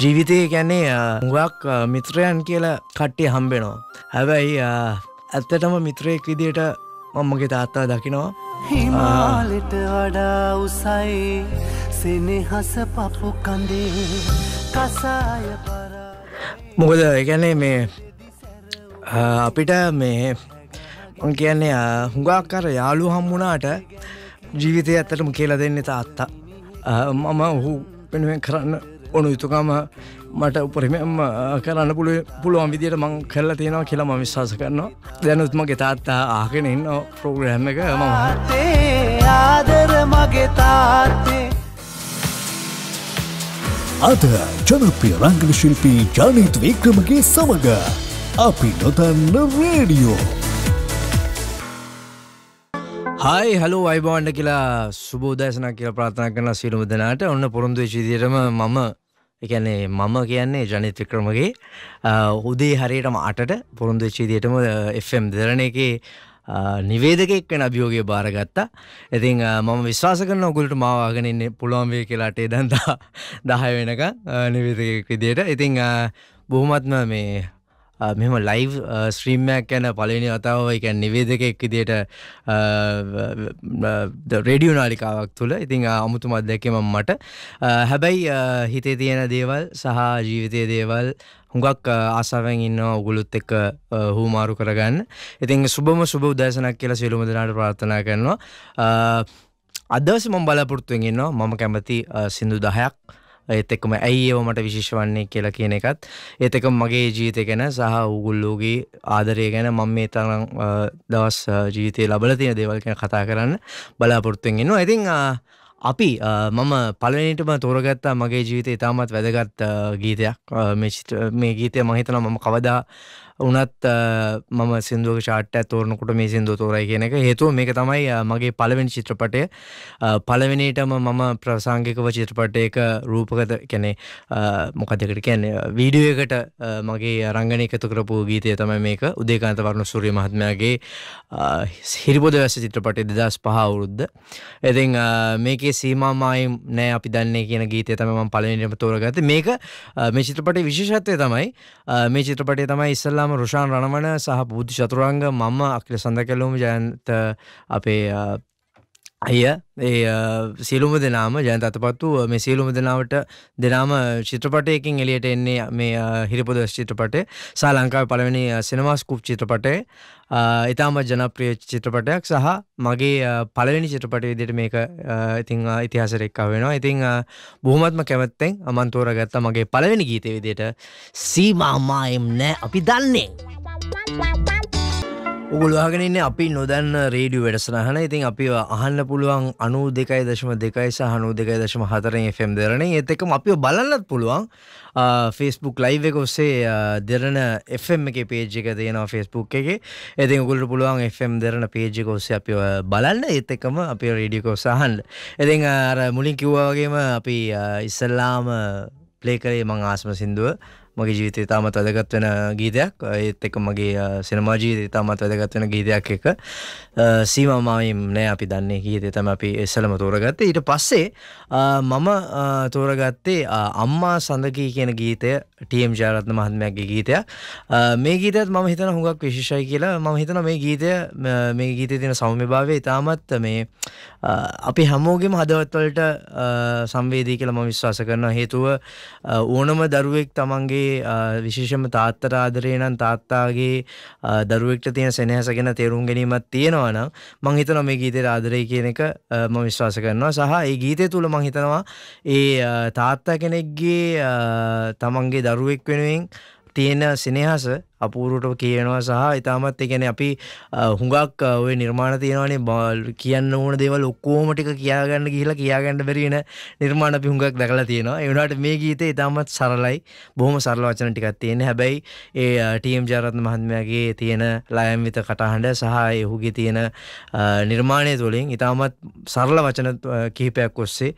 ජීවිතය ගැනේ හුවක් මිත්‍රයන් කියලා කට්ටිය හම්බෙනවා. හැබැයි ඇත්තටම මිත්‍රයෙක් විදියට මමගේ තාත්තා දකිනවා. හිමාලෙට වඩා උසයි සෙනෙහස පපු කඳේ කසාය පර මොකද එකැනේ මේ අපිට මේ ඔන් කියන්නේ හුඟක් කර යාලු හම්මුණාට ජීවිතය ඇත්තටම කියලා දෙන්නේ තාත්තා මම ඔහු වෙනුවෙන් කරන්න ඕන යුතුකම මට උපරිමම කරන්න පුළ පුළුවන් විදියට මං කරලා තියෙනවා කියලා ම විශ්වාස කරනවා දැනුත් මගේ තාත්තා ආගෙන ඉන්න ප්‍රෝග්‍රෑම් එක ම ආදර මගේ තාත්තේ අද ජනප්‍රිය රංගන ශිල්පී ජානීත් වික්‍රමගේ සමඟ අපි නොතන්න රේඩියෝ හයි හලෝ අයිබවන්ඩ කියලා සුබෝදෑසනක් කියලා ප්‍රාථනා කරන සිරුම දෙනාට ඔන්න පොරොන්දු ශීදරම මම එකන්නේ මම කියන්නේ ජනිත වික්‍රමගේ උදේ හරියටම අටට පොරුන්දු වෙච්ච විදිහටම FM දෙරණ එකේ නිවේදකෙක් වෙන අභියෝගය බාරගත්තා. ඉතින් මම විශ්වාස කරනවා ඔයගොල්ලෝට මාව අහගෙන ඉන්න පුළුවන් වෙයි කියලා අටේ දැන් 10 වෙනකන් නිවේදකෙක් විදිහට. ඉතින් බොහොමත්ම මේ මෙම ලයිව් ස්ත්‍රීම්මයක් ගැන පලනි අතාව එකැන් නිවේදකෙක් විදියට රෙඩිය නාලිකාවක් තුළ ඉතිං අමුතු මත්දැකම මට හැබැයි හිතේ තියෙන දේවල් සහ ජීවිතය දේවල් හුඟක් ආසාවෙන් ඉන්න ඔගුලුත් එක්ක හූමාරු කරගන්න ඉතින් සුබම සුබ උදෑසනක් කියලා සියලුම දෙනාට ප්‍රාර්ථනා කරනවා අදවස මම බලාපොරොත්තුවෙන් ඉන්නවා මම කැමති සින්දු දහයක් ඒත් එක්කම ඇයි ඒව මට විශේෂ වන්නේ කියලා කියන එකත් ඒත් එක මගේ ජීවිතය ගැන සහ උගුල්ලෝගේ ආදරය ගැන මම මේ තරම් දවස් ජීවිතය ලබල තියෙන දේවල් ගැන කතා කරන්න බලාපොරොත්තුෙන් ඉන්නවා ඉතින් අපි මම පලනිටම තෝරගත්තා මගේ ජීවිතය ඉතාමත් වැදගත් ගීතයක් මේ ගීතය මහිතන මම කවදා උනත් මම සිින්දුවක චාට්ටය තෝරනකොට මේ සිින්දුව තෝරයි කියන එක හේතුව මේක තමයි මගේ පළවෙනි චිත්‍රපටය පළවෙනිටම මම ප්‍රසංගිකව චිත්‍රපටයක රූපගත කැනෙ මොකදකට කියන්නේ වීඩියෝ එකට මගේ රංගන එකතු කරපු ගීතය තමයි මේක උදේකාන්ත වරුණ සූරිය මහත්මයාගේ හිරිපොද වැස්ස චිත්‍රපටය දෙදස් පහ අවුරුද්ද ඉතින් මේකේ සීමාමායිම් නෑ අපි දන්නේ කියන ගීතය තමයි මම පළවෙනිටම තෝරගත මේක මේ චිත්‍රපටය විශේෂත්වය තමයි මේ චිත්‍රපටය තමයි ඉස්සල්ලා ඉස්සල්ලාම රෝෂාන් රණවන සහ බුද්ධි චතුරංග මම අක්ල සඳකැලුම් ජයන්ත අපේ එය ඒ සියලුම දෙනාම ජයන්ත අතපත්තු මේ සියලුම දෙනාවට දෙනාම චිත්‍රපටයකින් එලියට එන්නේ මේ හිරිපොද චිත්‍රපටය සා ලංකාව පළවෙනි සිනමාස්කූප් චිත්‍රපටය ඉතාම ජනප්‍රිය චිත්‍රපටයක් සහ මගේ පළවෙනි චිත්‍රපටය විදිට මේක ඉතිං ඉතිහාසරෙක්කා වෙනවා ඉතිං බොහමත්ම කැමත්තෙන් අමන්තෝර ගත්ත මගේ පළවෙනි ගීතය විදියට සීමමායම් නෑ අපි දන්නේ. උගුල්වාගෙනන්න අපි නොදැන්න රේඩිය වැඩසනහන ඉතින් අපි අහන්න පුළුවන් අනු දෙකයි දශම දෙකයි සහනු දෙකයි දශම හතරෙන් ෆම් දෙරන ඒත් එකම අපි බලන්නත් පුළුවන් ෆිස්බුක් ලයි් එක ඔස්සේ දෙරන එම් එක පේජ් එක තියෙනවා ෆිස්බුක් එක ඇති උගුලට පුළුවන් එම් දෙරන පේජික ඔස්සේ අපි බලන්න ඒත් එකම අපි රේඩිකෝ සහන්ඩ ඉතින් අර මුලින් කිව්වාගේම අපි ඉස්සල්ලාම ප්ලේ කරේ මං ආසම සිින්දුව මගේ ජීවිතය තාමත් වැදගත් වෙන ගීතයක් ඒත් එක මගේ සිනමාජීවිතය තාමත් වැදගත් වෙන ගීතයක් එක සීමමාවීම් නෑ අපි දන්නේ ගීතය තම අපි එස්සලම තෝරගත්තේ ඊට පස්සේ මම තෝරගත්තේ අම්මා සඳකී කියන ගීතය ටම් ජාරත්න මහත්මයක්ගේ ගීතයක් මේ ගීතත් මම හිතන හුඟක් විශේෂයි කියලා මම හිතන මේ ගීතය මේ ගීතය තියෙන සෞම්‍ය භාවය ඉතාමත් මේ අපි හැමෝගෙම හදවත්වලට සංවේදී කියලා ම විශ්වාස කරන හේතුව ඕනම දරුවෙක් තමන්ගේ දරුවන්ගේ විශේෂම තාත්තට ආදරේ නම් තාත්තාගේ දරුවෙක්ට තියෙන සෙනෙහස ගැන තේරුම් ගැනීමක් තියෙනවා නම් මං හිතනවා මේ ගීතේට ආදරේ කියන එක මම විශ්වාස කරනවා සහ ඒ ගීතය තුල මං හිතනවා ඒ තාත්තා කෙනෙක්ගේ තමන්ගේ දරුවෙක් වෙනුවෙන් තියෙන සෙනහස අපූරුවට කියනවා සහ ඉතාමත් එකන අපි හුඟක් ඔය නිර්මාණ තියෙනවානේ බාල් කියන්න ඕන දේවල් ඔක්කෝම ටික කියාගන්න කියලා කියාගන්න බැරිෙන නිර්මාණ අපි හුඟක් දැකලා තියෙනවා එවනාට මේ ගීතේ ඉතාමත් සරලයි බොහොම සරල වචන ටිකක් තියෙන හැබැයි ඒ ටීම් ජාරත්න මහන්මයාගේ තියෙන ලයම්විත කටහඬ සහ එහුගේ තියෙන නිර්මාණය තුළින් ඉතාමත් සරල වචන කිහිපයක් ඔස්සේ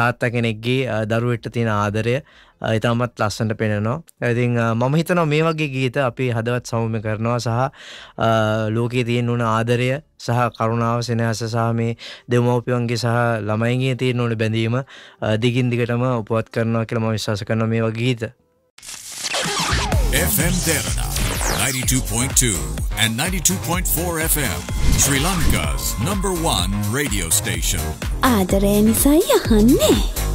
තාත්තා කෙනෙක්ගේ දරුවෙට තියෙන ආදරය ඉතාමත් ලස්සට පෙනෙනවා. ඇතින් මම හිතනවා මේ වගේ ගීත අපි හදවත් සෞම්‍ය කරනවා සහ ලෝකයේ තියෙන් වුණ ආදරය සහ කරුණාව සෙනහස සහ මේ දෙමවපියන්ගේ සහ ළමයිගේ තියෙන් ඕන බැඳීම දිගින් දිගටම උපවත් කරනවා කියලා ම විශවාස කරන මේ වගේ ගීත. FM Derna 92.2 and 92.4 FM Sri Lanka's number one radio station. ආදරය නිසයි යහන්නේ.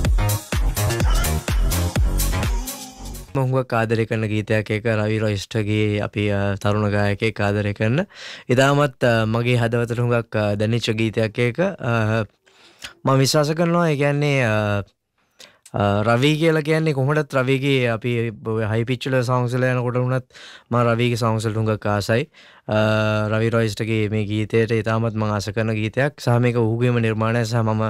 මහුවක් ආදරය කරන ගීතයක් එක රවි රොයිස්ටගේ අපි තරුණ ගායකේ ආදරය කරන ඉතාමත් මගේ හදවතට හුඟක් දැනිච්ච ගීතයක් එක මම විශ්වාස කරනවා ඒ කියන්නේ රවී කියලා කියන්නේ කොහොමදත් රවිගේ අපි හයිපිච්චල සංසල යනකොට වුණත් මම රවිගේ සංසලට හුඟක් ආසයි රවිරොයිස්ටගේ මේ ගීතයට ඉතාමත් මංආස කරන ගීතයක් සහමක ඔහුගේම නිර්මාණය සහ මම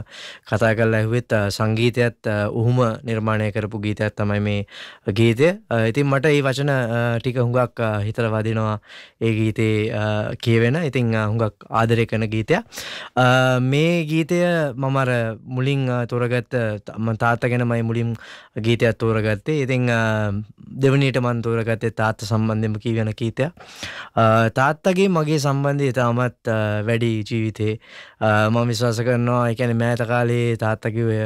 කතා කරලා ඇහුවෙත් සංගීතයත් ඔහුම නිර්මාණය කරපු ගීතයක් තමයි මේ ගීතය ඉතින් මට ඒ වචන ටික හුඟක් හිතල වදිනවා ඒ ගීතේ කියවෙන ඉතිං හුඟක් ආදරය කන ගීතය මේ ගීතය මමර මුලින් තෝරගත්ත තාත්ත ගැනමයි මුලින් ගීතයක් තෝරගත්තේ ඉතිං දෙවනිට මන් තෝරගත්තේ තාත්ත සම්බන්ධම කීවෙන ගීතය තා තාත්තගේ මගේ සම්බන්ධය තාමත් වැඩි ජීවිතේ මම විශ්වාස කරනවා එකැන මෑත කාලයේ තාත්තකිවය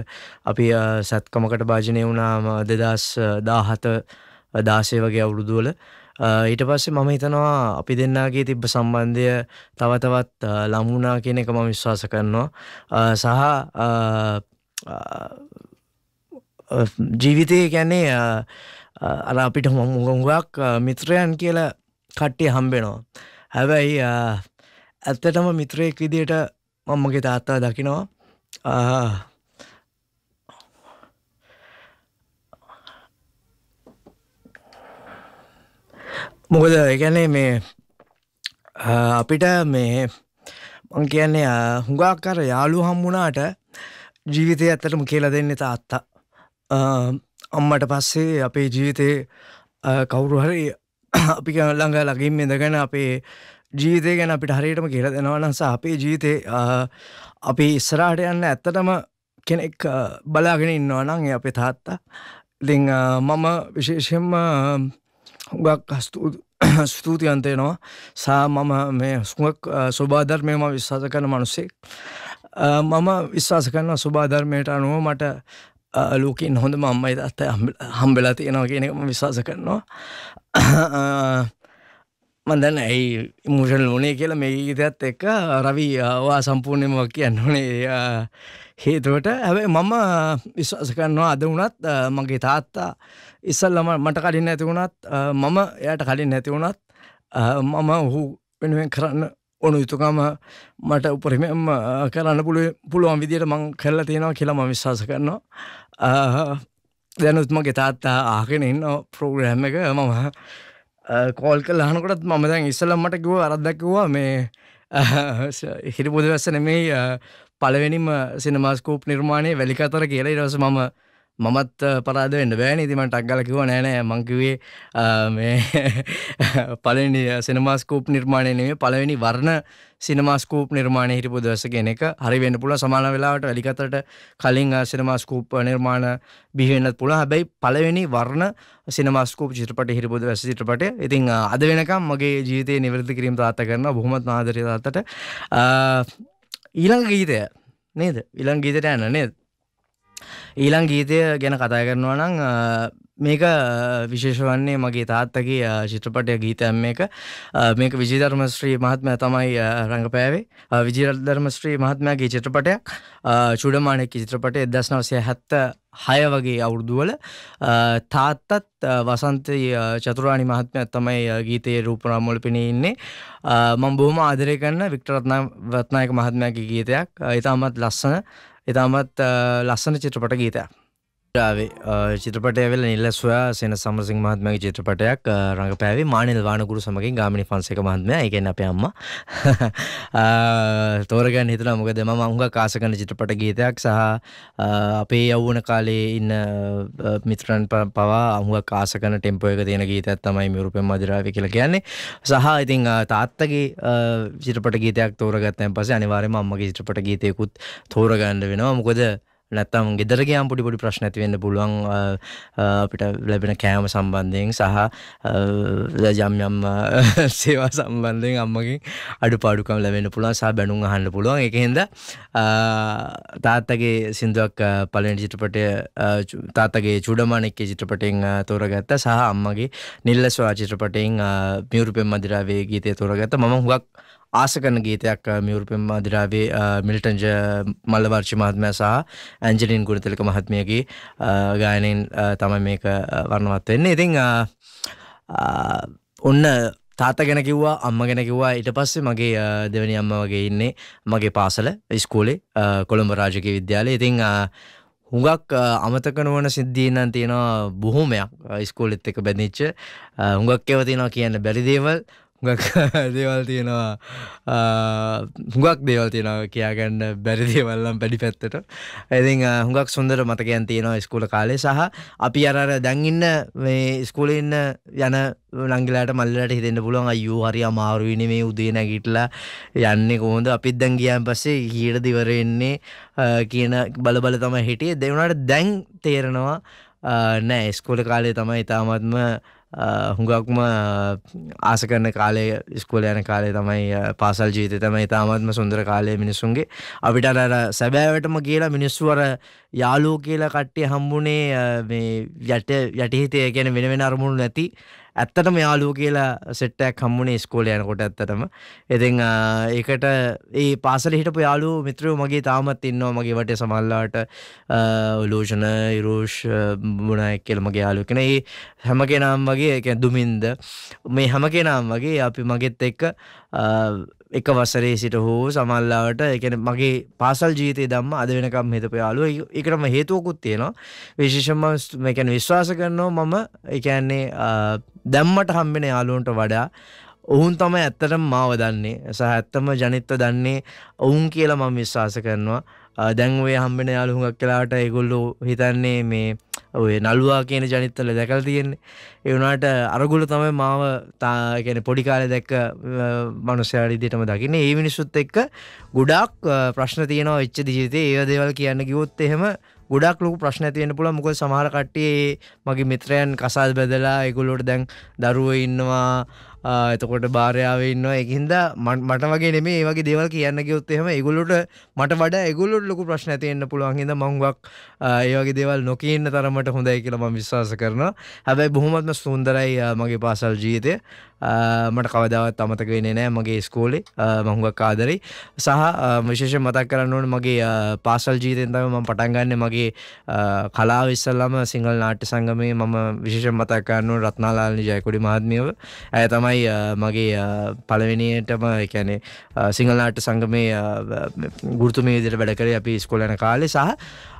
අපි සැත්කමකට භාජනය වුණාම දෙදස් දාහත දාසය වගේ අවුරුදුවල ඊට පස්සේ මම හිතනවා අපි දෙන්නාගේ තිබ්බ සම්බන්ධය තවතවත් ළමුණා කියන එක මම විශ්වාස කරනවා සහ ජීවිතය ගැන්නේ අර අපිට මොමුගොංගක් මිත්‍රයන් කියලා කට්ටිය හම්බෙනවා. හැබැයි ඇත්තටම මිත්‍රයෙක් විදියට මමගේ තාත්තා දකිනවා මොකද එකැනේ මේ අපිට මේ මං කියන්නේ හුඟාක්කර යාලු හම්බුණාට ජීවිතය ඇත්තටම කියලා දෙන්න තාත්තා අම්මට පස්සේ අපේ ජීවිතේ කවුරු හරි අපි ළඟ ලගින් මෙඳගෙන අපේ ජීවිතය ගැන අපිට හරියටම කියලා දෙනවා නම් අපේ ජීවිතේ අපි ඉස්සරහට යන්න ඇත්තටම කෙනෙක් බලාගෙන ඉන්නවා නම් ඒ අපේ තාත්තා. ඉතින් මම විශේෂයෙන්ම හුඟක් ස්තුතියන්ත වෙනවා. සා මම මේ හුඟක් සෝබාධර්මය මම විශ්වාස කරන මිනිසෙක්. මම විශ්වාස කරනවා සෝබාධර්මයට අනුව මට ලෝකින් හොඳ මම්මයි තාත්තයි හම්බෙලා තියෙනවා කියන එක මම විශ්වාස කරනවා. මම දන්න ඇයි ඉමෝෂනල් වුණේ කියලා මේ ගීතයත් එක්ක රවි ඔයා සම්පූර්ණයෙන්ම කියන්න ඕනේ හේතුවට හැබැයි මම විශ්වාස කරනවා අද වුණත් මගේ තාත්තා ඉස්සල්ලාම මට කලින් නැති වුණත් මම එයාට කලින් නැති වුණත් මම ඔහු වෙනුවෙන් කරන්න ඕන යුතුකම මට උපරිමයෙන්ම කරන්න පුළුවන් විදිහට මම කරලා තියෙනවා කියලා මම විශ්වාස කරනවා දැනුත් මගේ තාත්තා ආගෙන ඉන්න ප්‍රෝග්‍රෑම් එක මම කෝල් කළ අහනකොටත් මම දැන් ඉස්සලම් මට කිව්ව අරද්දක් කිව්වා මේ හිරිපුද වැස්ස නෙමෙයි පළවෙනිම සිනමාස්කෝප් නිර්මාණය වැලිකතර කියලා ඊට පස්සේ මම මමත් පරාද වෙන්න බෑනේ ඉතින් මම ටක් ගාලා කිව්වා නෑ නෑ මං කිව්වේ මේ පළවෙනි සිනමාස්කෝප් නිර්මාණය නෙමෙයි පළවෙනි වර්ණ සිනමාස්කෝප් නිර්මාණය හිටපු දවස කෙනෙක් හරි වෙන්න පුළුවන් සමාන වෙලාවට එලිකතරට කලින් සිනමාස්කෝප් නිර්මාණ බිහි වෙන්නත් පුළුවන් හැබැයි පළවෙනි වර්ණ සිනමාස්කෝප් චිත්‍රපටය හිටපු දවස චිත්‍රපටය ඉතින් අද වෙනකම් මගේ ජීවිතේ නිවැරදි කිරීම තාත්තා කරනවා බොහොමත් ආදරේ තාත්තට ඊළඟ ගීතය නේද ඊළඟ ගීතයට යන්න නේද ඊළං ගීතය ගැන කතා කරනවා නං මේක විශේෂ වන්නේ මගේ තාත්තගේ චිත්‍රපටය ගීතයම් මේක මේක විජිධර්ම ශ්‍රී මහත්මය තමයි රඟපෑවේ විජිරධර්ම ශ්‍රී මහත්මයාගේ චිත්‍රපටයක් චුඩමානෙක් චිත්‍රපටය එදස් නවසය හැත්ත හය වගේ අවුරුදුවල තාත්තත් වසන්තය චතුරාණි මහත්මය තමයි ගීතයේ රූපරාමොල පිණඉන්නේ මං බොහම ආදරය කන්න වික්ටරත්න වත්නායක මහත්මයගේ ගීතයක් ඉතාමත් ලස්සන එතාමත් ලස්සන චිත්‍රපට ගීතයක් චිත්‍රපටයවෙල නිල්ල සොයා සෙන සමරසිං මහත්මගේ චිත්‍රපටයක් රඟපෑවේ මානල් වානකුරු සමගින් ගාමිණි පන්සේක මහත්මය එකෙන් අප අම්ම තෝරගන් හිතලා මොකද මම උඟ කාසකන චිත්‍රපට ගීතයක් සහ අපේ යව්වන කාලේ ඉන්න මිත්‍රන් පවා අහුව කාසකන ටෙම්පෝ එක තියෙන ගීතයක් තමයි මිරුපෙන් මදිරාව කියලා කියන්නේ සහ ඉතින් තාත්තගේ චිත්‍රපට ගීතයක් තෝරගත්තයන් පස්සේ අනිවාර්යයෙන්ම අම්මගේ චිත්‍රපට ගීතයකුත් තෝරගන්න වෙනවා මොකද නැත්තම් ගෙදර ගියාම පොඩි පොඩි ප්‍රශ්න ඇති වෙන්න පුළුවන් අපිට ලැබෙන කෑම සම්බන්ධයෙන් සහ යම් යම් සේවා සම්බන්ධයෙන් අම්මගෙන් අඩුපාඩුකම් ලැබෙන්න පුළුවන් සහ බැනුම් අහන්න පුළුවන් ඒක හින්දා තාත්තගේ සින්දුවක් පළවෙනි චිත්‍රපටය තාත්තගේ චුඩමාණික්කේ චිත්‍රපටයෙන් තෝරගත්ත සහ අම්මගේ නිල්ලස්වා චිත්‍රපටයෙන් මියුරු පෙම් මදිරාවේ ගීතය තෝරගත්ත මම හුඟක් ආසකන ගීතයක් මියුරපෙන් මාධිරාවේ මිල්ටන්ජ මල්ලවර්චි මහත්මයා සහ ඇන්ජලින් ගුණතිලක මහත්මියගේ ගායනෙන් තමයි මේක වර්ණවත් වෙන්නේ. ඉතින් ඔන්න තාත ගැන කිව්වා අම්ම ගැන කිව්වා ඊට පස්සේ මගේ දෙවැනි අම්ම වගේ ඉන්නේ මගේ පාසල ඉස්කෝලේ කොළඹ රාජකීය විද්‍යාලයේ. ඉතින් හුඟක් අමතක නොවන සිද්ධීන් නම් තියෙනවා බොහොමයක් ඉස්කෝලෙත් එක්ක බැඳිච්ච හුඟක් ඒවා තියෙනවා කියන්න බැරි දේවල් හුඟක් දේවල් තියෙනවා හුඟක් දේවල් තියෙනවා කියාගන්න බැරි දේවල්ලම් පැඩි පැත්තට ඇතින් හුඟක් සුන්දර මතකයන් තියෙනවා ස්කූල කාලේ සහ අපි අරර දැන්ඉන්න මේ ස්කූල ඉන්න යන ලංගලට මල්ලට හිතෙන්න්න පුළුවන් අයු හරි අමාරුවන මේ උදේ නැගිටලා යන්න කොහොඳ අපිත් දැන් ගියන් පස්සේ හීට දිවරෙන්නේ කියන බලබල තම හිටියේ දෙවුණට දැන් තේරෙනවා නෑ ස්කෝල කාලේ තමයි ඉතාමත්ම හුඟක්ම ආස කරන කාලය ස්කෝල යන කාලේ තමයි පාසල් ජීවිතය තමයි ඉතාමත්ම සුන්දර කාලය මිනිසුන්ගේ අපිට අර සැබෑවටම කියලා මිනිස්සු අර යාළුවෝ කියලා කට්ටිය හම්බුනේ මේ යට යටිහිතය ගැන වෙන වෙන අරමුණු නැති ඇත්තටම යාළුව කියලා සෙට්ටයක් හම්බුනේ ඉස්කෝලේ යනකොට ඇත්තටම. ඉතින් ඒකට ඒ පාසල හිටපු යාළුවෝ මිත්‍රයෝ මගේ තාමත් ඉන්නවා මගේ වටේ සමහරලාට ලෝෂන, ඉරෝෂ් මුණායක කියලා මගේ යාළුවෝ කෙනා. ඒ හැම කෙනාම වගේ ඒ දුමින්ද මේ හැම කෙනාම වගේ අපි මගෙත් එක්ක එක වසරේ සිට හෝ සමල්ලාවට එකන මගේ පාසල් ජීතය දම්ම අද වෙනකම් හිතපයාලුව එකටම හේතුවකුත් තියෙනවා විශේෂම මැකැන විශ්වාස කරනවා මම එකන්නේ දැම්මට හම්බෙන යාලුවන්ට වඩා ඔවුන් තම ඇත්තටම මාව දන්නේ සහ ඇත්තම ජනිත්ත දන්නේ ඔවුන් කියලා මම විශ්වාස කරනවා දැන් ඔය හම්බෙන යාළු හුඟක් වෙලාවට ඒගොල්ලෝ හිතන්නේ මේ ඔය නළුවා කියන ජනිත්තල දැකලා තියෙන්නේ. ඒ වුණාට අරගොල්ලෝ තමයි මාව තා කියන්නේ පොඩි කාලේ දැක්ක මනුස්සයා විදිහටම දකින්නේ. ඒ මිනිස්සුත් එක්ක ගොඩාක් ප්‍රශ්න තියෙනවා වෙච්ච ජීවිතේ. ඒව දේවල් කියන්න කිව්වොත් එහෙම ගොඩක් ලොකු ප්‍රශ්න තියෙන පුළුවන් මොකද සමහර කට්ටිය මගේ මිත්‍රයන් කසාද බැදලා ඒගොල්ලෝට දැන් දරුවෝ ඉන්නවා එතකොට භාරයාවන්න එකහින්ද මට වගේ නෙමේ ඒවගේ දේවල් කියන්න ගයොත්තෙම ඒගුලට මට වඩ එගුලොට ලොකු ප්‍රශ්න ඇතියන්න පුළුවන්හිද මංවක් ඒවගේ දේවල් නොකන්න තරමට හොඳයි කියලම විශ්වාස කරන හැබැයි බොහොමත්ම සුන්දරයි මගේ පාසල් ජීතය මට කවදාවත් අමතක වෙන්නේ නෑ මගේ ස්කෝලේ මහුගක් ආදරයි සහ විශේෂ මතක් කරන්න ඕන මගේ පාසල් ජීතෙන්තම ම පටන්ගන්න මගේ කලා විස්සල්ලම සිංහල් නාට්‍ය සංගමේ මම විශේෂ මතක් කරන්නු රත්නාලාලනි ජයකොඩි මහත්මියව ඇය තමයි මගේ පළවෙනියටම එකැනේ සිංහල්නාට සංගමේ ගෘතුමේ විදිර වැඩකර අපි ස්කොලන කාලෙ සහ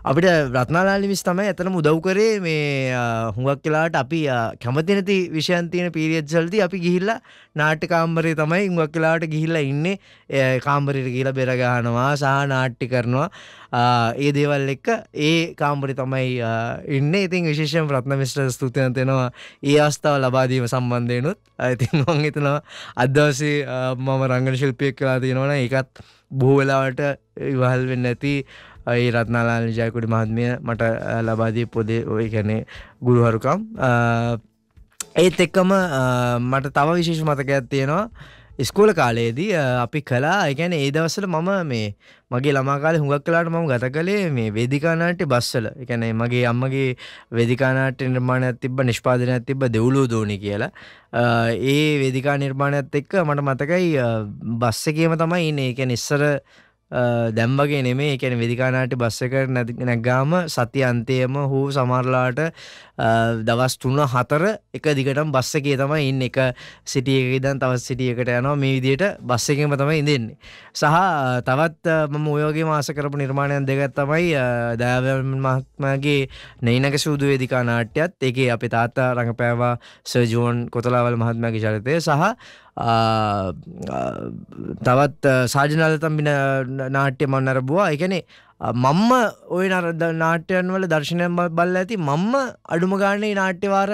අපිට රත්නාලාලිමිස් තමයි ඇතන මුදව් කරේ මේ හුඟක් කියලාට අපි කැමතිනති විෂයන්තියන පිරිියත් ජල්ති අපි ගිය ගිහිල්ලා නාට්‍යකාම්බරේ තමයි ඉංගක් වෙලාවට ගිහිල්ලා ඉන්නේ කාම්බරයට ගිහිල්ලා බෙර ගහනවා සහ නාට්‍ය කරනවා ඒ දේවල් එක්ක ඒ කාම්බරේ තමයි ඉන්නේ ඉතින් විශේෂයෙන් රත්නමිශ්‍ර ස්තුතිවන්ත වෙනවා ඒ අවස්ථාව ලබා දීම සම්බන්ධයෙන්ුත් ඉතින් මම හිතනවා අද දවසේ මම රංගන ශිල්පියෙක් කියලා තියෙනවනම් ඒකත් බොහෝ වෙලාවට ඉවහල් වෙන්නේ නැති ඒ රත්නාලාල් ජයකුඩි මහත්මිය මට ලබා දී පොදේ ඔය කියන්නේ ගුරුහරුකම් ඒත් එක්කම මට තව විශේෂ මතකයක් තියෙනවා ස්කෝල කාලයේදී අපි කලා එකැන ඒ දවසල මම මේ මගේ ළමාකාල හුඟක් කලාට මම ගත කළේ මේ වේදිකානාට්‍ය බස්සල එකැනේ මගේ අම්මගේ වේදිකානාට නිර්මාණයක් තිබ නිෂ්පාදනයක් තිබ දෙවුලූ දෝනි කියලා ඒ වේදිකා නිර්මාණයක්ත් එක්ක මට මතකයි බස්ස කියම තමයි ඒ එකැන ඉස්සර දැම් වගේ නෙමේ එකැන වෙදිකානාට බස්ස එක නැග්ගාම සති අන්තයම හෝ සමරලාට දවස් තුන හතර එක දිගටම් බස්ස එකේ තමයි ඉන්න එක සිටියකදන් තවත් සිටියකට යනවා මේ විදියට බස්ස එකම තමයි ඉඳෙන්නේ. සහ තවත් මම ඔයෝගේ මාස කරපු නිර්මාණයන් දෙකත් තමයි දෑවැම් මහත්මගේ නයිනක සූදු වෙදිකා නාට්‍යත් එකේ අපි තාත්තා රඟපෑවා සර්ජෝන් කොතලාවල් මහත්මගේ චරිතය සහ තවත් සාජනල තම්බින නාට්‍ය මන් අරබවා එකනේ මම්ම ඔය නරද නාට්‍යයන් වල දර්ශනය බල්ල ඇති මම්ම අඩුම ගානේ නාට්‍යවාර